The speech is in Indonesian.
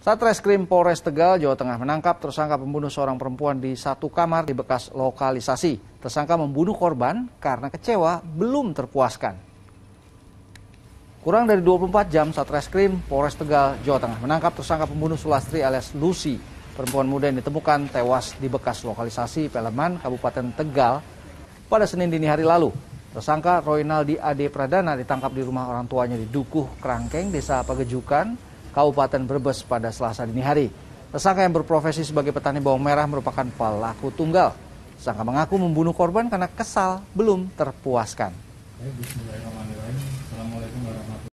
Satreskrim Polres Tegal, Jawa Tengah menangkap tersangka pembunuh seorang perempuan di satu kamar di bekas lokalisasi. Tersangka membunuh korban karena kecewa belum terpuaskan. Kurang dari 24 jam Satreskrim Polres Tegal, Jawa Tengah menangkap tersangka pembunuh Sulastri alias Lucy. Perempuan muda yang ditemukan tewas di bekas lokalisasi Peleman, Kabupaten Tegal pada Senin dini hari lalu. Tersangka Roinaldi Ade Pradana ditangkap di rumah orang tuanya di Dukuh Kerangkeng, Desa Pagejukan, Kabupaten Brebes pada Selasa dini hari. Tersangka yang berprofesi sebagai petani bawang merah merupakan pelaku tunggal. Tersangka mengaku membunuh korban karena kesal belum terpuaskan.